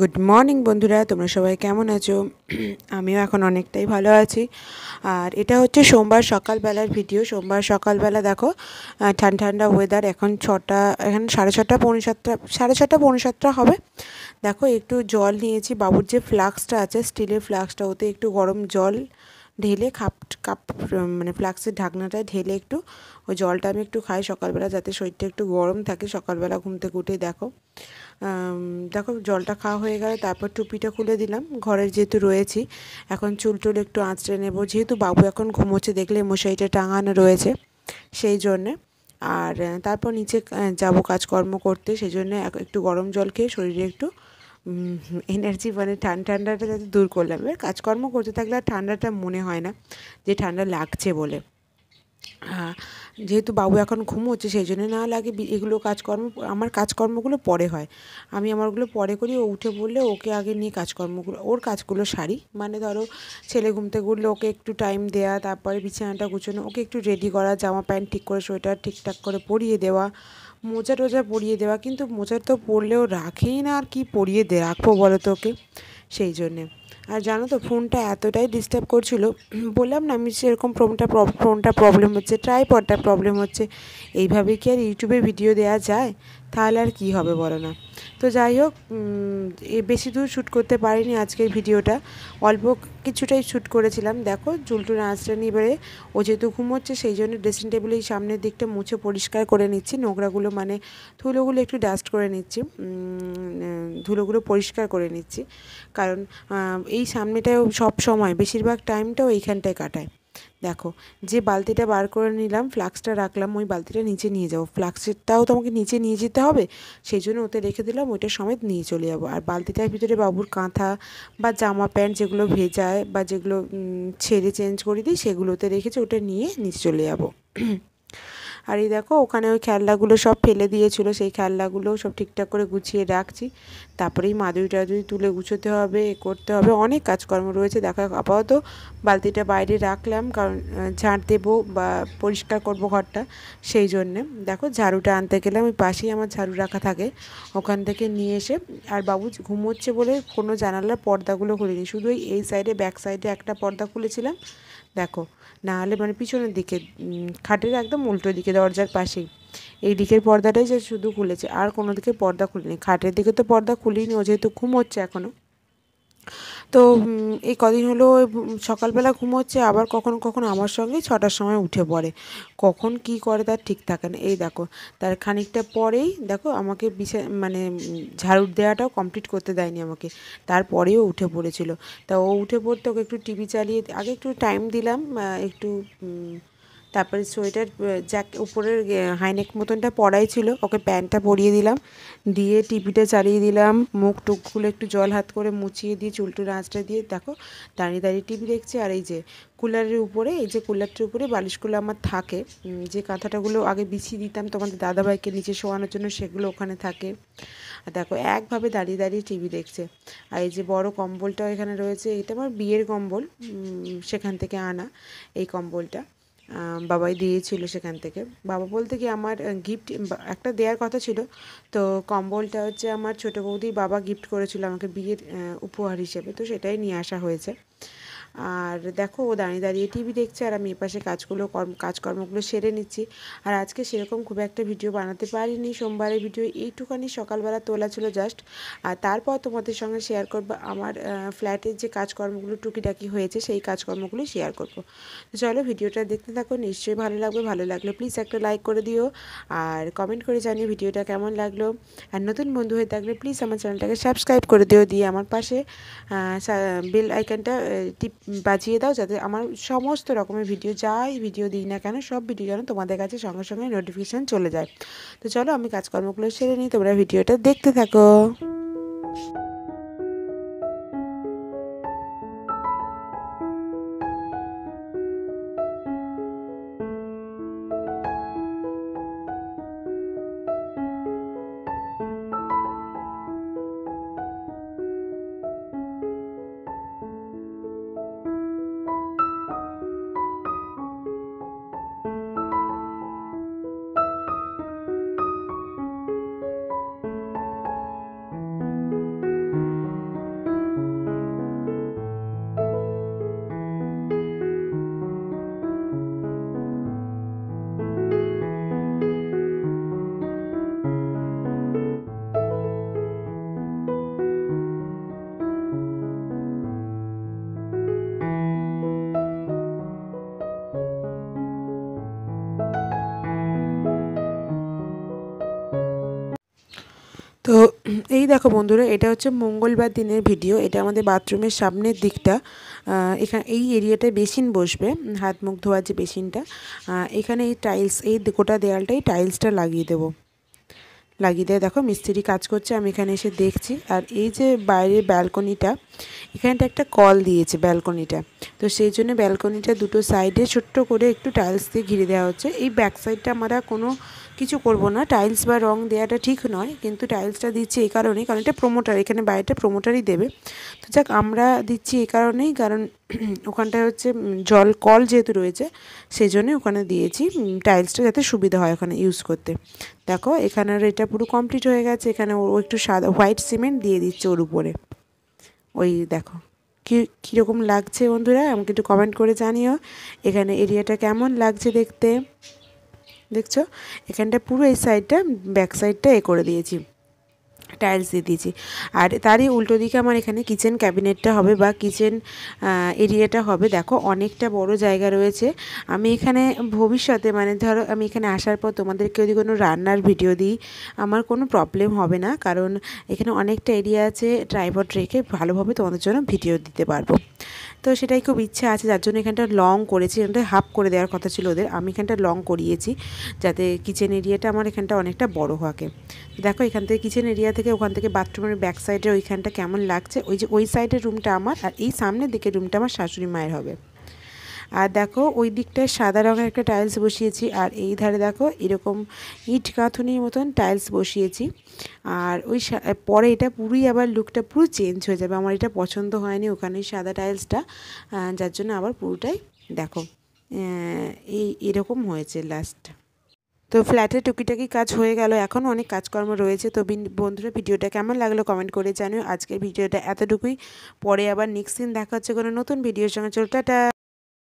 good morning বন্ধুরা তোমরা সবাই কেমন আছো আমিও এখন অনেকটাই ভালো আছি আর এটা হচ্ছে সোমবার সকালবেলার ভিডিও সোমবার সকালবেলা দেখো ঠান্ডা ঠান্ডা ওয়েদার এখন ছটা এখন সাড়ে ছটা পৌনে সাতটা সাড়ে ছটা পৌনে সাতটা হবে দেখো একটু জল নিয়েছি বাবুর যে ফ্লাক্সটা আছে স্টিলের ফ্লাক্সটা ওতে একটু গরম জল ঢেলে খাপ কাপ মানে ফ্লাক্সের ঢাকনাটায় ঢেলে একটু ওই জলটা আমি একটু খাই সকালবেলা যাতে শরীরটা একটু গরম থাকে সকালবেলা ঘুম থেকে উঠে দেখো দেখো জলটা খাওয়া হয়ে গেল তারপর টুপিটা খুলে দিলাম ঘরের যেহেতু রয়েছি এখন চুল টুল একটু আঁচড়ে নেবো যেহেতু বাবু এখন ঘুমোচ্ছে দেখলে মশারিটা টাঙানো রয়েছে সেই জন্যে আর তারপর নিচে যাব কাজকর্ম করতে সেই জন্যে একটু গরম জল খেয়ে শরীরে একটু এনার্জি মানে ঠান্ডাটা যাতে দূর করলাম এবার কাজকর্ম করতে থাকলে আর ঠান্ডাটা মনে হয় না যে ঠান্ডা লাগছে বলে যেহেতু বাবু এখন ঘুমোচ্ছে সেই জন্য না লাগে এগুলো কাজকর্ম আমার কাজকর্মগুলো পরে হয় আমি আমারগুলো পরে করি ও উঠে বললে ওকে আগে নিয়ে কাজকর্মগুলো ওর কাজগুলো সারি মানে ধরো ছেলে ঘুমতে ঘুরলে ওকে একটু টাইম দেওয়া তারপরে বিছানাটা গুছানো ওকে একটু রেডি করা জামা প্যান্ট ঠিক করে সোয়েটার ঠিকঠাক করে পরিয়ে দেওয়া মোজা টোজা পরিয়ে দেওয়া কিন্তু মোজার তো পরলেও রাখেই না আর কি পরিয়ে দে রাখবো বলো তোকে সেই জন্যে আর জানো তো ফোনটা এতটাই ডিস্টার্ব করছিল বললাম না আমি সেরকম ফোনটা ফোনটা প্রবলেম হচ্ছে ট্রাইপডটা প্রবলেম হচ্ছে এইভাবে কি আর ইউটিউবে ভিডিও দেওয়া যায় তাহলে আর কী হবে বলো না তো যাই হোক বেশি দূর শ্যুট করতে পারিনি আজকের ভিডিওটা অল্প কিছুটাই শ্যুট করেছিলাম দেখো চুলটু নাচটা নিবারে ও যেহেতু ঘুমোচ্ছে সেই জন্য ড্রেসিং টেবিলের সামনের দিকটা মুছে পরিষ্কার করে নিচ্ছি নোংরাগুলো মানে ধুলোগুলো একটু ডাস্ট করে নিচ্ছি ধুলোগুলো পরিষ্কার করে নিচ্ছি কারণ এই সামনেটায় সব সময় বেশিরভাগ টাইমটাও এইখানটায় কাটায় দেখো যে বালতিটা বার করে নিলাম ফ্লাক্সটা রাখলাম ওই বালতিটা নিচে নিয়ে যাবো ফ্লাক্সেরটাও তোমাকে নিচে নিয়ে যেতে হবে সেই জন্য ওতে রেখে দিলাম ওইটা সমেত নিয়ে চলে যাবো আর বালতিটার ভিতরে বাবুর কাঁথা বা জামা প্যান্ট যেগুলো ভেজায় বা যেগুলো ছেড়ে চেঞ্জ করে দিই সেগুলোতে রেখেছি ওটা নিয়ে নিচে চলে যাবো আর এই দেখো ওখানে ওই খেলনাগুলো সব ফেলে দিয়েছিলো সেই খেলনাগুলো সব ঠিকঠাক করে গুছিয়ে রাখছি তারপরে এই মাদুরি টাদুরি তুলে গুছোতে হবে এ করতে হবে অনেক কাজকর্ম রয়েছে দেখো আপাতত বালতিটা বাইরে রাখলাম কারণ ঝাড় দেবো বা পরিষ্কার করব ঘরটা সেই জন্যে দেখো ঝাড়ুটা আনতে গেলে ওই পাশেই আমার ঝাড়ু রাখা থাকে ওখান থেকে নিয়ে এসে আর বাবু ঘুমোচ্ছে বলে কোনো জানালার পর্দাগুলো খুলিনি শুধু এই সাইডে ব্যাক সাইডে একটা পর্দা খুলেছিলাম দেখো না হলে মানে পিছনের দিকে খাটের একদম উল্টো দিকে দরজার পাশেই এই দিকের পর্দাটাই যে শুধু খুলেছে আর কোনো দিকে পর্দা খুলিনি খাটের দিকে তো পর্দা খুলিনি ও যেহেতু ঘুমোচ্ছে এখনও তো এই কদিন হলো সকালবেলা ঘুমোচ্ছে আবার কখনো কখনো আমার সঙ্গে ছটার সময় উঠে পড়ে কখন কি করে তার ঠিক থাকে না এই দেখো তার খানিকটা পরেই দেখো আমাকে বিছা মানে ঝাড়ুর দেওয়াটাও কমপ্লিট করতে দেয়নি আমাকে তারপরেও উঠে পড়েছিল তা ও উঠে পড়তে ওকে একটু টিভি চালিয়ে আগে একটু টাইম দিলাম একটু তারপরে সোয়েটার জ্যাক উপরের হাইনেক মতনটা পরাই ছিল ওকে প্যান্টটা পরিয়ে দিলাম দিয়ে টিভিটা চালিয়ে দিলাম মুখ টুকগুলো একটু জল হাত করে মুছিয়ে দিয়ে চুলটুল আঁচটা দিয়ে দেখো দাঁড়িয়ে দাঁড়িয়ে টিভি দেখছে আর এই যে কুলারের উপরে এই যে কুলারটির উপরে বালিশগুলো আমার থাকে যে কাঁথাটাগুলো আগে বিছিয়ে দিতাম তোমাদের দাদাভাইকে নিচে শোয়ানোর জন্য সেগুলো ওখানে থাকে আর দেখো একভাবে দাঁড়িয়ে দাঁড়িয়ে টিভি দেখছে আর এই যে বড় কম্বলটাও এখানে রয়েছে এটা আমার বিয়ের কম্বল সেখান থেকে আনা এই কম্বলটা বাবাই দিয়েছিল সেখান থেকে বাবা বলতে কি আমার গিফট একটা দেওয়ার কথা ছিল তো কম্বলটা হচ্ছে আমার ছোটো বৌদি বাবা গিফট করেছিল আমাকে বিয়ের উপহার হিসেবে তো সেটাই নিয়ে আসা হয়েছে আর দেখো ও দাঁড়িয়ে দাঁড়িয়ে টিভি দেখছে আর আমি এপাশে কাজগুলো কর্ম কাজকর্মগুলো সেরে নিচ্ছি আর আজকে সেরকম খুব একটা ভিডিও বানাতে পারিনি সোমবারের ভিডিও এইটুখানি সকালবেলা তোলা ছিল জাস্ট আর তারপর তোমাদের সঙ্গে শেয়ার করব আমার ফ্ল্যাটের যে কাজকর্মগুলো টুকিটাকি হয়েছে সেই কাজকর্মগুলো শেয়ার করব তো চলো ভিডিওটা দেখতে থাকো নিশ্চয়ই ভালো লাগবে ভালো লাগলে প্লিজ একটা লাইক করে দিও আর কমেন্ট করে জানিও ভিডিওটা কেমন লাগলো আর নতুন বন্ধু হয়ে থাকলে প্লিজ আমার চ্যানেলটাকে সাবস্ক্রাইব করে দিও দিয়ে আমার পাশে বেল আইকনটা টিপ বাজিয়ে দাও যাতে আমার সমস্ত রকমের ভিডিও যাই ভিডিও দিই না কেন সব ভিডিও যেন তোমাদের কাছে সঙ্গে সঙ্গে নোটিফিকেশান চলে যায় তো চলো আমি কাজকর্মগুলো সেরে নিই তোমরা ভিডিওটা দেখতে থাকো তো এই দেখো বন্ধুরা এটা হচ্ছে মঙ্গলবার দিনের ভিডিও এটা আমাদের বাথরুমের সামনের দিকটা এখানে এই এরিয়াটায় বেসিন বসবে হাত মুখ ধোয়ার যে বেসিনটা এখানে এই টাইলস এই গোটা দেয়ালটাই টাইলসটা লাগিয়ে দেবো লাগিয়ে দেয় দেখো মিস্ত্রি কাজ করছে আমি এখানে এসে দেখছি আর এই যে বাইরের ব্যালকনিটা এখানটা একটা কল দিয়েছে ব্যালকনিটা তো সেই জন্য ব্যালকনিটা দুটো সাইডে ছোট্ট করে একটু টাইলস দিয়ে ঘিরে দেওয়া হচ্ছে এই ব্যাক সাইডটা আমরা কোনো কিছু করব না টাইলস বা রং দেওয়াটা ঠিক নয় কিন্তু টাইলসটা দিচ্ছি এই কারণেই কারণ এটা প্রোমোটার এখানে বাইরেটা প্রোমোটারই দেবে তো যাক আমরা দিচ্ছি এই কারণেই কারণ ওখানটায় হচ্ছে জল কল যেহেতু রয়েছে সেই জন্যে ওখানে দিয়েছি টাইলসটা যাতে সুবিধা হয় ওখানে ইউজ করতে দেখো এখানের এটা পুরো কমপ্লিট হয়ে গেছে এখানে ও একটু সাদা হোয়াইট সিমেন্ট দিয়ে দিচ্ছে ওর উপরে ওই দেখো কী কীরকম লাগছে বন্ধুরা আমাকে একটু কমেন্ট করে জানিও এখানে এরিয়াটা কেমন লাগছে দেখতে দেখছো এখানটা পুরো এই সাইডটা ব্যাক সাইডটা এ করে দিয়েছি টাইলস দিয়ে দিয়েছি আর তারই উল্টো দিকে আমার এখানে কিচেন ক্যাবিনেটটা হবে বা কিচেন এরিয়াটা হবে দেখো অনেকটা বড় জায়গা রয়েছে আমি এখানে ভবিষ্যতে মানে ধরো আমি এখানে আসার পর তোমাদেরকে যদি কোনো রান্নার ভিডিও দিই আমার কোনো প্রবলেম হবে না কারণ এখানে অনেকটা এরিয়া আছে ট্রাইপড রেখে ভালোভাবে তোমাদের জন্য ভিডিও দিতে পারবো তো সেটাই খুব ইচ্ছা আছে যার জন্য এখানটা লং করেছি এখানটা হাফ করে দেওয়ার কথা ছিল ওদের আমি এখানটা লং করিয়েছি যাতে কিচেন এরিয়াটা আমার এখানটা অনেকটা বড় হওয়াকে দেখো এখান থেকে কিচেন এরিয়া থেকে ওখান থেকে বাথরুমের ব্যাক সাইডের ওইখানটা কেমন লাগছে ওই যে ওই সাইডের রুমটা আমার আর এই সামনের দিকে রুমটা আমার শাশুড়ি মায়ের হবে আর দেখো ওই দিকটায় সাদা রঙের একটা টাইলস বসিয়েছি আর এই ধারে দেখো এরকম ইট কাঁথুনির মতন টাইলস বসিয়েছি আর ওই পরে এটা পুরোই আবার লুকটা পুরো চেঞ্জ হয়ে যাবে আমার এটা পছন্দ হয়নি ওখানে সাদা টাইলসটা যার জন্য আবার পুরোটাই দেখো এই এরকম হয়েছে লাস্ট তো ফ্ল্যাটে টুকিটাকি কাজ হয়ে গেল এখনও অনেক কাজকর্ম রয়েছে তো বন্ধুরা ভিডিওটা কেমন লাগলো কমেন্ট করে জানিও আজকের ভিডিওটা এতটুকুই পরে আবার নেক্সট দিন দেখা হচ্ছে কোনো নতুন ভিডিওর সঙ্গে চলো টাটা